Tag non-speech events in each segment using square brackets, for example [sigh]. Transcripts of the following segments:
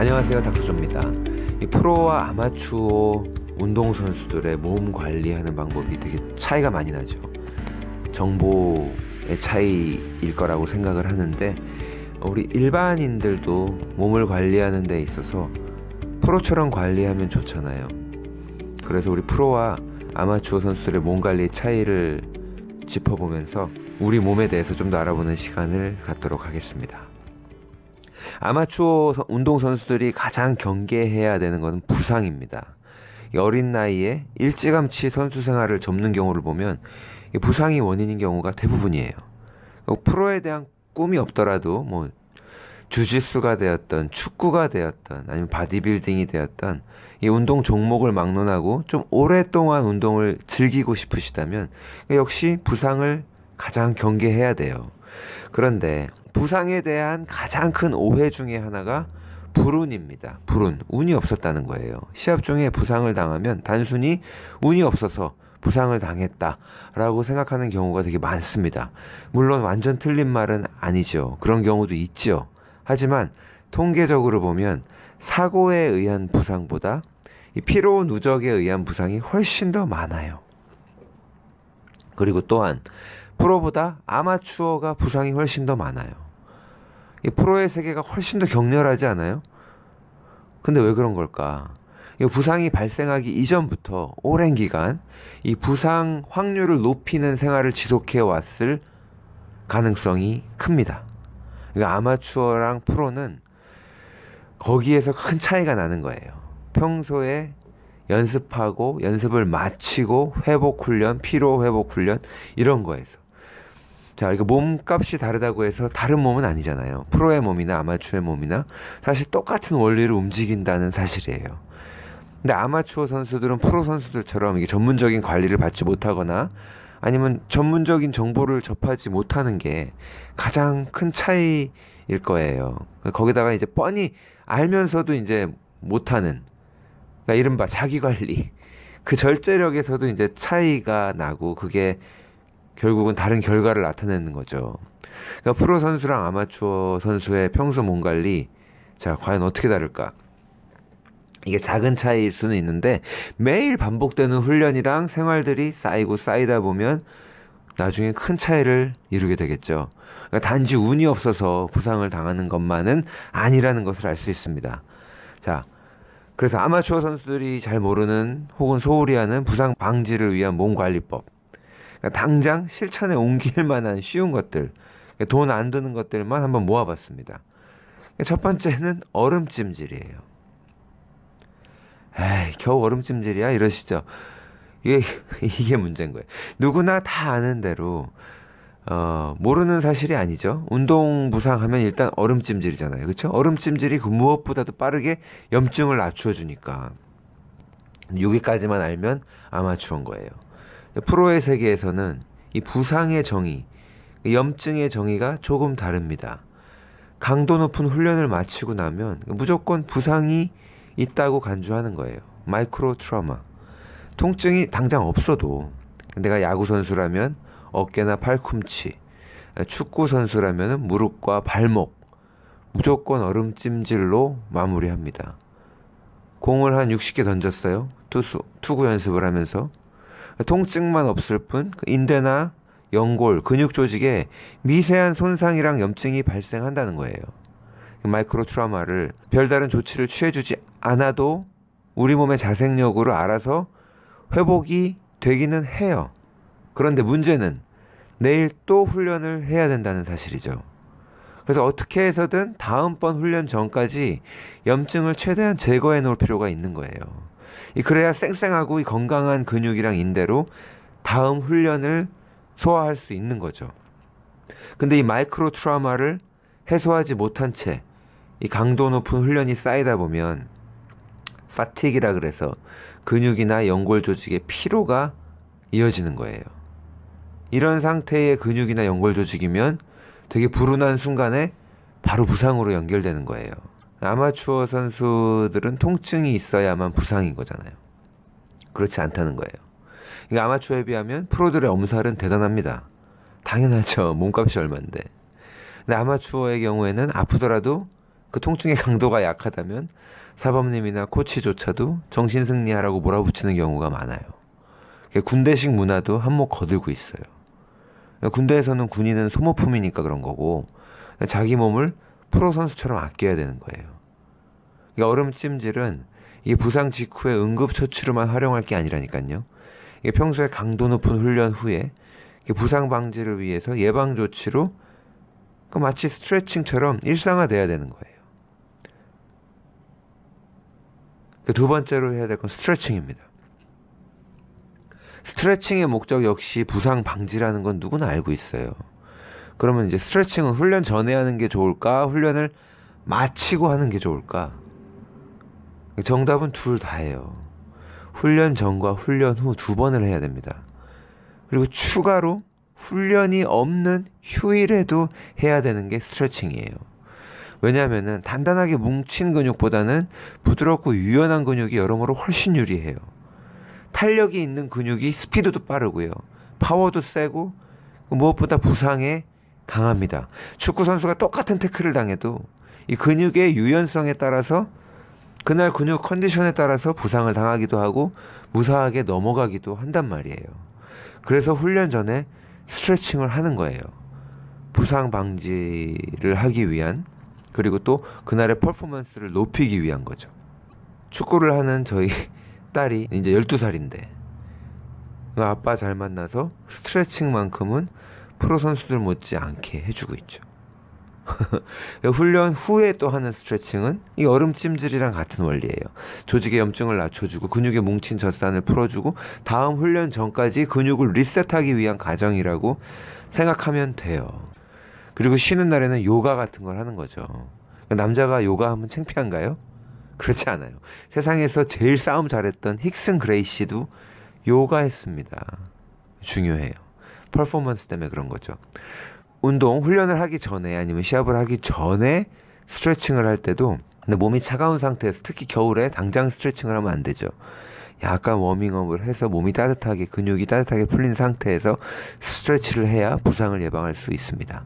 안녕하세요 닥터조입니다 프로와 아마추어 운동선수들의 몸 관리하는 방법이 되게 차이가 많이 나죠 정보의 차이일 거라고 생각을 하는데 우리 일반인들도 몸을 관리하는 데 있어서 프로처럼 관리하면 좋잖아요 그래서 우리 프로와 아마추어 선수들의 몸 관리의 차이를 짚어보면서 우리 몸에 대해서 좀 더 알아보는 시간을 갖도록 하겠습니다. 아마추어 운동선수들이 가장 경계해야 되는 것은 부상입니다. 어린 나이에 일찌감치 선수 생활을 접는 경우를 보면 부상이 원인인 경우가 대부분이에요. 그러니까 프로에 대한 꿈이 없더라도 뭐 주짓수가 되었던 축구가 되었던 아니면 바디빌딩이 되었던 이 운동 종목을 막론하고 좀 오랫동안 운동을 즐기고 싶으시다면 그 역시 부상을 가장 경계해야 돼요. 그런데 부상에 대한 가장 큰 오해 중에 하나가 불운입니다. 불운, 운이 없었다는 거예요. 시합 중에 부상을 당하면 단순히 운이 없어서 부상을 당했다라고 생각하는 경우가 되게 많습니다. 물론 완전 틀린 말은 아니죠. 그런 경우도 있죠. 하지만 통계적으로 보면 사고에 의한 부상보다 피로 누적에 의한 부상이 훨씬 더 많아요. 그리고 또한 프로보다 아마추어가 부상이 훨씬 더 많아요. 이 프로의 세계가 훨씬 더 격렬하지 않아요? 근데 왜 그런 걸까? 이 부상이 발생하기 이전부터 오랜 기간 이 부상 확률을 높이는 생활을 지속해 왔을 가능성이 큽니다. 그러니까 아마추어랑 프로는 거기에서 큰 차이가 나는 거예요. 평소에 연습하고 연습을 마치고 회복 훈련, 피로 회복 훈련 이런 거에서 자, 그러니까 몸값이 다르다고 해서 다른 몸은 아니잖아요. 프로의 몸이나 아마추어의 몸이나 사실 똑같은 원리로 움직인다는 사실이에요. 근데 아마추어 선수들은 프로 선수들처럼 이게 전문적인 관리를 받지 못하거나 아니면 전문적인 정보를 접하지 못하는 게 가장 큰 차이일 거예요. 거기다가 이제 뻔히 알면서도 이제 못하는 그러니까 이른바 자기 관리 그 절제력에서도 이제 차이가 나고 그게 결국은 다른 결과를 나타내는 거죠. 그러니까 프로 선수랑 아마추어 선수의 평소 몸 관리, 자, 과연 어떻게 다를까? 이게 작은 차이일 수는 있는데 매일 반복되는 훈련이랑 생활들이 쌓이고 쌓이다 보면 나중에 큰 차이를 이루게 되겠죠. 그러니까 단지 운이 없어서 부상을 당하는 것만은 아니라는 것을 알 수 있습니다. 자, 그래서 아마추어 선수들이 잘 모르는 혹은 소홀히 하는 부상 방지를 위한 몸 관리법. 그러니까 당장 실천에 옮길 만한 쉬운 것들, 돈 안 드는 것들만 한번 모아봤습니다. 첫 번째는 얼음찜질이에요. 에이, 겨우 얼음찜질이야? 이러시죠? 이게, [laughs] 이게 문제인 거예요. 누구나 다 아는 대로, 어, 모르는 사실이 아니죠. 운동 부상하면 일단 얼음찜질이잖아요. 그쵸 얼음찜질이 그 무엇보다도 빠르게 염증을 낮춰주니까. 여기까지만 알면 아마추어인 거예요. 프로의 세계에서는 이 부상의 정의, 염증의 정의가 조금 다릅니다. 강도 높은 훈련을 마치고 나면 무조건 부상이 있다고 간주하는 거예요. 마이크로 트라우마. 통증이 당장 없어도 내가 야구 선수라면 어깨나 팔꿈치, 축구 선수라면 무릎과 발목 무조건 얼음찜질로 마무리합니다. 공을 한 60개 던졌어요. 투수, 투구 연습을 하면서 통증만 없을 뿐 그 인대나 연골, 근육 조직에 미세한 손상이랑 염증이 발생한다는 거예요. 그 마이크로 트라우마를 별다른 조치를 취해주지 않아도 우리 몸의 자생력으로 알아서 회복이 되기는 해요. 그런데 문제는 내일 또 훈련을 해야 된다는 사실이죠. 그래서 어떻게 해서든 다음번 훈련 전까지 염증을 최대한 제거해 놓을 필요가 있는 거예요. 그래야 쌩쌩하고 건강한 근육이랑 인대로 다음 훈련을 소화할 수 있는 거죠. 근데 이 마이크로 트라우마를 해소하지 못한 채 이 강도 높은 훈련이 쌓이다 보면 파틱이라 그래서 근육이나 연골 조직의 피로가 이어지는 거예요. 이런 상태의 근육이나 연골 조직이면 되게 불운한 순간에 바로 부상으로 연결되는 거예요. 아마추어 선수들은 통증이 있어야만 부상인 거잖아요. 그렇지 않다는 거예요. 그러니까 아마추어에 비하면 프로들의 엄살은 대단합니다. 당연하죠. [laughs] 몸값이 얼만데. 근데 아마추어의 경우에는 아프더라도 그 통증의 강도가 약하다면 사범님이나 코치조차도 정신승리하라고 몰아붙이는 경우가 많아요. 그러니까 군대식 문화도 한몫 거들고 있어요. 그러니까 군대에서는 군인은 소모품이니까 그런 거고 그러니까 자기 몸을 프로 선수처럼 아껴야 되는 거예요. 그러니까 얼음 찜질은 이 부상 직후에 응급 처치로만 활용할 게 아니라니까요. 이게 평소에 강도 높은 훈련 후에 부상 방지를 위해서 예방 조치로 그 마치 스트레칭처럼 일상화돼야 되는 거예요. 그러니까 두 번째로 해야 될 건 스트레칭입니다. 스트레칭의 목적 역시 부상 방지라는 건 누구나 알고 있어요. 그러면 이제 스트레칭은 훈련 전에 하는 게 좋을까? 훈련을 마치고 하는 게 좋을까? 정답은 둘 다예요. 훈련 전과 훈련 후 두 번을 해야 됩니다. 그리고 추가로 훈련이 없는 휴일에도 해야 되는 게 스트레칭이에요. 왜냐하면 단단하게 뭉친 근육보다는 부드럽고 유연한 근육이 여러모로 훨씬 유리해요. 탄력이 있는 근육이 스피드도 빠르고요. 파워도 세고 무엇보다 부상에 강합니다. 축구 선수가 똑같은 태클을 당해도 이 근육의 유연성에 따라서 그날 근육 컨디션에 따라서 부상을 당하기도 하고 무사하게 넘어가기도 한단 말이에요. 그래서 훈련 전에 스트레칭을 하는 거예요. 부상 방지를 하기 위한 그리고 또 그날의 퍼포먼스를 높이기 위한 거죠. 축구를 하는 저희 [laughs] 딸이 이제 12살인데 그 아빠 잘 만나서 스트레칭만큼은 프로 선수들 못지 않게 해주고 있죠. [laughs] 훈련 후에 또 하는 스트레칭은 이 얼음 찜질이랑 같은 원리예요. 조직의 염증을 낮춰주고 근육의 뭉친 젖산을 풀어주고 다음 훈련 전까지 근육을 리셋하기 위한 과정이라고 생각하면 돼요. 그리고 쉬는 날에는 요가 같은 걸 하는 거죠. 그러니까 남자가 요가하면 창피한가요? 그렇지 않아요. 세상에서 제일 싸움 잘했던 힉슨 그레이시도 요가했습니다. 중요해요. 퍼포먼스 때문에 그런 거죠. 운동 훈련을 하기 전에 아니면 시합을 하기 전에 스트레칭을 할 때도 근데 몸이 차가운 상태에서 특히 겨울에 당장 스트레칭을 하면 안 되죠. 약간 워밍업을 해서 몸이 따뜻하게 근육이 따뜻하게 풀린 상태에서 스트레치를 해야 부상을 예방할 수 있습니다.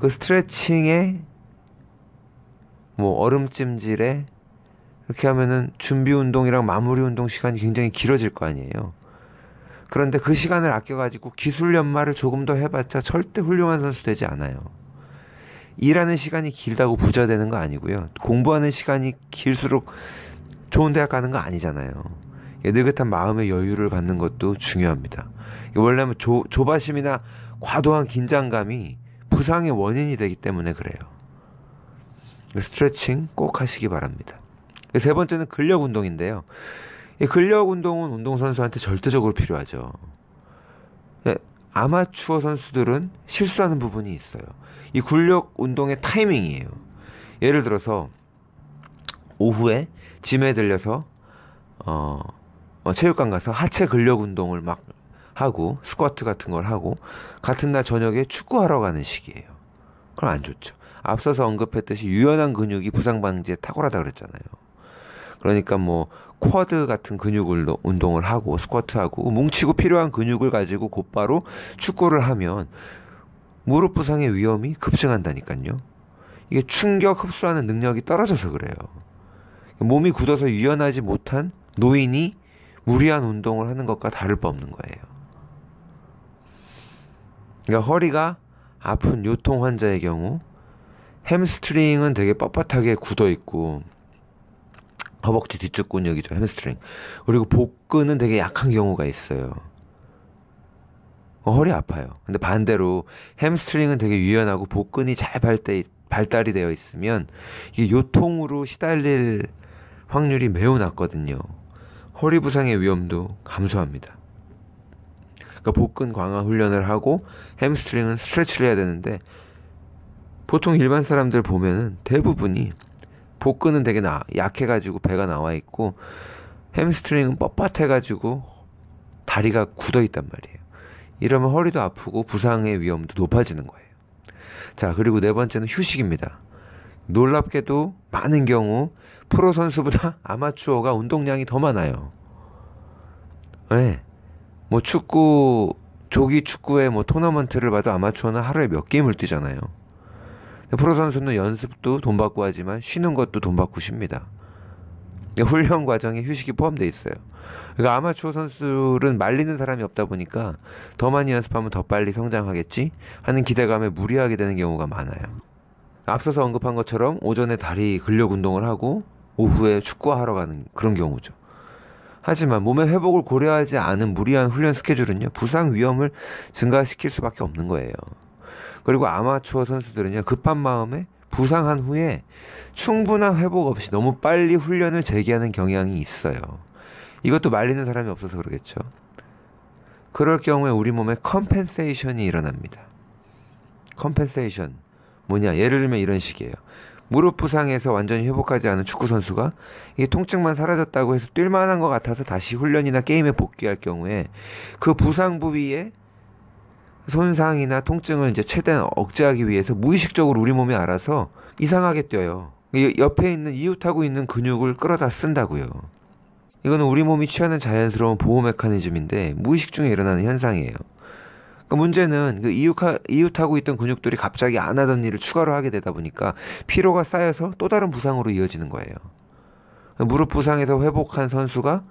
그 스트레칭에 뭐 얼음찜질에 이렇게 하면은 준비 운동이랑 마무리 운동 시간이 굉장히 길어질 거 아니에요. 그런데 그 시간을 아껴가지고 기술 연마를 조금 더 해봤자 절대 훌륭한 선수 되지 않아요. 일하는 시간이 길다고 부자 되는 거 아니고요. 공부하는 시간이 길수록 좋은 대학 가는 거 아니잖아요. 느긋한 마음의 여유를 갖는 것도 중요합니다. 원래는 조, 조바심이나 과도한 긴장감이 부상의 원인이 되기 때문에 그래요. 스트레칭 꼭 하시기 바랍니다. 세 번째는 근력 운동인데요. 예, 근력 운동은 운동선수한테 절대적으로 필요하죠. 예, 아마추어 선수들은 실수하는 부분이 있어요. 이 근력 운동의 타이밍이에요. 예를 들어서 오후에 짐에 들려서 어, 어, 체육관 가서 하체 근력 운동을 막 하고 스쿼트 같은 걸 하고 같은 날 저녁에 축구하러 가는 식이에요 그럼 안 좋죠. 앞서서 언급했듯이 유연한 근육이 부상 방지에 탁월하다 그랬잖아요. 그러니까 뭐 쿼드 같은 근육 을 운동을 하고 스쿼트하고 뭉치고 필요한 근육을 가지고 곧바로 축구를 하면 무릎 부상의 위험이 급증한다니까요. 이게 충격 흡수하는 능력이 떨어져서 그래요. 몸이 굳어서 유연하지 못한 노인이 무리한 운동을 하는 것과 다를 바 없는 거예요. 그러니까 허리가 아픈 요통 환자의 경우 햄스트링은 되게 뻣뻣하게 굳어 있고 허벅지 뒤쪽 근육이죠. 햄스트링. 그리고 복근은 되게 약한 경우가 있어요. 어, 허리 아파요. 근데 반대로 햄스트링은 되게 유연하고 복근이 잘 발대, 발달이 되어 있으면 이게 요통으로 시달릴 확률이 매우 낮거든요. 허리 부상의 위험도 감소합니다. 그러니까 복근 강화 훈련을 하고 햄스트링은 스트레치를 해야 되는데 보통 일반 사람들 보면은 대부분이 복근은 되게 나, 약해가지고 배가 나와 있고 햄스트링은 뻣뻣해가지고 다리가 굳어 있단 말이에요. 이러면 허리도 아프고 부상의 위험도 높아지는 거예요. 자, 그리고 네 번째는 휴식입니다. 놀랍게도 많은 경우 프로 선수보다 [laughs] 아마추어가 운동량이 더 많아요. 네. 뭐 축구, 조기 축구의 뭐 토너먼트를 봐도 아마추어는 하루에 몇 게임을 뛰잖아요. 프로 선수는 연습도 돈 받고 하지만 쉬는 것도 돈 받고 쉽니다. 그러니까 훈련 과정에 휴식이 포함되어 있어요. 그러니까 아마추어 선수들은 말리는 사람이 없다 보니까 더 많이 연습하면 더 빨리 성장하겠지 하는 기대감에 무리하게 되는 경우가 많아요. 앞서서 언급한 것처럼 오전에 다리 근력 운동을 하고 오후에 축구하러 가는 그런 경우죠. 하지만 몸의 회복을 고려하지 않은 무리한 훈련 스케줄은요, 부상 위험을 증가시킬 수밖에 없는 거예요. 그리고 아마추어 선수들은요, 급한 마음에 부상한 후에 충분한 회복 없이 너무 빨리 훈련을 재개하는 경향이 있어요. 이것도 말리는 사람이 없어서 그러겠죠. 그럴 경우에 우리 몸에 컴펜세이션이 일어납니다. 컴펜세이션. 뭐냐? 예를 들면 이런 식이에요. 무릎 부상에서 완전히 회복하지 않은 축구 선수가 이 통증만 사라졌다고 해서 뛸만한 것 같아서 다시 훈련이나 게임에 복귀할 경우에 그 부상 부위에 손상이나 통증을 이제 최대한 억제하기 위해서 무의식적으로 우리 몸이 알아서 이상하게 뛰어요. 옆에 있는 이웃하고 있는 근육을 끌어다 쓴다고요. 이거는 우리 몸이 취하는 자연스러운 보호 메커니즘인데 무의식 중에 일어나는 현상이에요. 그 문제는 그 이웃하, 이웃하고 있던 근육들이 갑자기 안 하던 일을 추가로 하게 되다 보니까 피로가 쌓여서 또 다른 부상으로 이어지는 거예요. 무릎 부상에서 회복한 선수가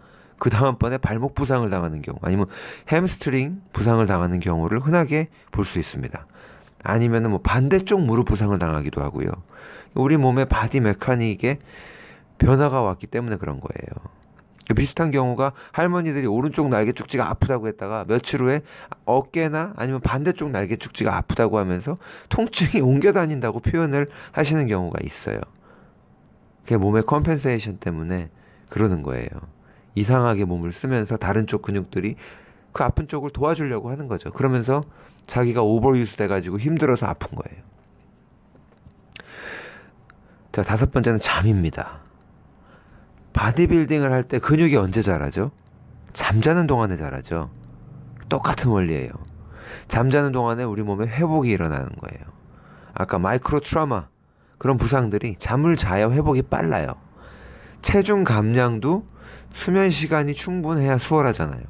그 다음번에 발목 부상을 당하는 경우 아니면 햄스트링 부상을 당하는 경우를 흔하게 볼 수 있습니다. 아니면 뭐 반대쪽 무릎 부상을 당하기도 하고요. 우리 몸의 바디 메카닉에 변화가 왔기 때문에 그런 거예요. 비슷한 경우가 할머니들이 오른쪽 날개 축지가 아프다고 했다가 며칠 후에 어깨나 아니면 반대쪽 날개 축지가 아프다고 하면서 통증이 옮겨 다닌다고 표현을 하시는 경우가 있어요. 그게 몸의 컴펜세이션 때문에 그러는 거예요. 이상하게 몸을 쓰면서 다른 쪽 근육들이 그 아픈 쪽을 도와주려고 하는 거죠. 그러면서 자기가 오버유스 돼가지고 힘들어서 아픈 거예요. 자, 다섯 번째는 잠입니다. 바디빌딩을 할 때 근육이 언제 자라죠? 잠자는 동안에 자라죠. 똑같은 원리예요. 잠자는 동안에 우리 몸에 회복이 일어나는 거예요. 아까 마이크로 트라마 그런 부상들이 잠을 자야 회복이 빨라요. 체중 감량도 수면 시간이 충분해야 수월하잖아요.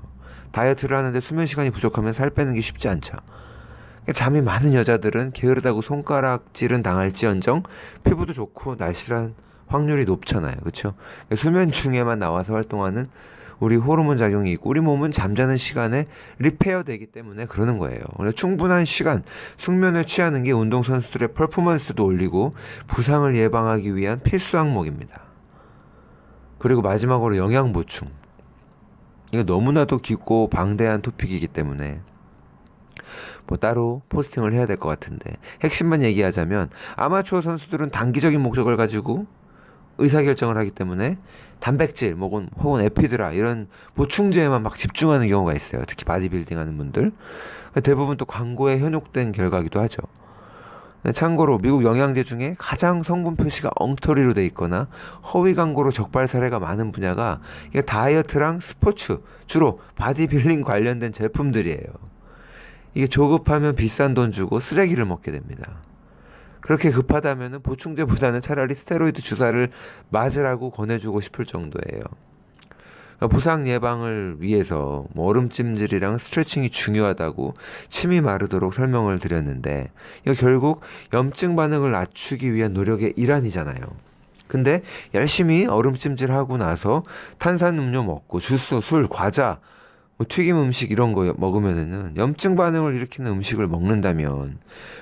다이어트를 하는데 수면 시간이 부족하면 살 빼는 게 쉽지 않죠. 그러니까 잠이 많은 여자들은 게으르다고 손가락질은 당할지언정 피부도 좋고 날씬한 확률이 높잖아요. 그렇죠? 수면 중에만 나와서 활동하는 우리 호르몬 작용이 있고 우리 몸은 잠자는 시간에 리페어되기 때문에 그러는 거예요. 그래서 충분한 시간 숙면을 취하는 게 운동 선수들의 퍼포먼스도 올리고 부상을 예방하기 위한 필수 항목입니다. 그리고 마지막으로 영양 보충. 이거 너무나도 깊고 방대한 토픽이기 때문에 뭐 따로 포스팅을 해야 될 것 같은데 핵심만 얘기하자면 아마추어 선수들은 단기적인 목적을 가지고 의사결정을 하기 때문에 단백질 혹은, 혹은 에피드라 이런 보충제에만 막 집중하는 경우가 있어요. 특히 바디빌딩 하는 분들. 대부분 또 광고에 현혹된 결과기도 하죠. 참고로 미국 영양제 중에 가장 성분 표시가 엉터리로 돼 있거나 허위 광고로 적발 사례가 많은 분야가 다이어트랑 스포츠, 주로 바디빌딩 관련된 제품들이에요. 이게 조급하면 비싼 돈 주고 쓰레기를 먹게 됩니다. 그렇게 급하다면 보충제보다는 차라리 스테로이드 주사를 맞으라고 권해주고 싶을 정도예요. 그러니까 부상 예방을 위해서 뭐 얼음찜질이랑 스트레칭이 중요하다고 침이 마르도록 설명을 드렸는데 이거 결국 염증 반응을 낮추기 위한 노력의 일환이잖아요. 근데 열심히 얼음찜질 하고 나서 탄산음료 먹고 주스, 술, 과자 뭐 튀김 음식 이런 거 먹으면은 염증 반응을 일으키는 음식을 먹는다면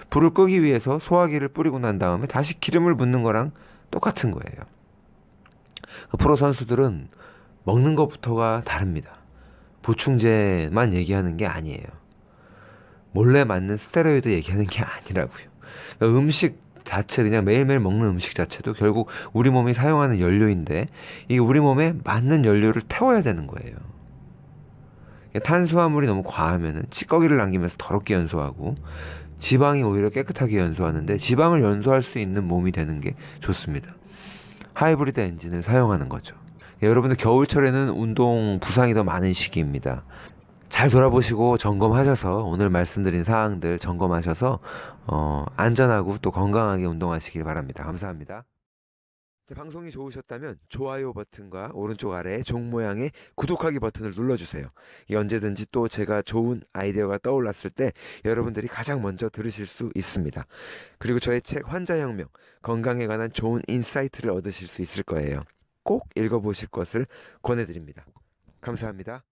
불을 끄기 위해서 소화기를 뿌리고 난 다음에 다시 기름을 붓는 거랑 똑같은 거예요. 프로 선수들은 먹는 것부터가 다릅니다. 보충제만 얘기하는 게 아니에요. 몰래 맞는 스테로이드 얘기하는 게 아니라고요. 그러니까 음식 자체 그냥 매일매일 먹는 음식 자체도 결국 우리 몸이 사용하는 연료인데 이 우리 몸에 맞는 연료를 태워야 되는 거예요. 그러니까 탄수화물이 너무 과하면은 찌꺼기를 남기면서 더럽게 연소하고 지방이 오히려 깨끗하게 연소하는데 지방을 연소할 수 있는 몸이 되는 게 좋습니다. 하이브리드 엔진을 사용하는 거죠. 예, 여러분들 겨울철에는 운동 부상이 더 많은 시기입니다. 잘 돌아보시고 점검하셔서 오늘 말씀드린 사항들 점검하셔서 어, 안전하고 또 건강하게 운동하시길 바랍니다. 감사합니다. 방송이 좋으셨다면 좋아요 버튼과 오른쪽 아래 종 모양의 구독하기 버튼을 눌러주세요. 언제든지 또 제가 좋은 아이디어가 떠올랐을 때 여러분들이 가장 먼저 들으실 수 있습니다. 그리고 저의 책 환자혁명 건강에 관한 좋은 인사이트를 얻으실 수 있을 거예요. 꼭 읽어보실 것을 권해드립니다. 감사합니다.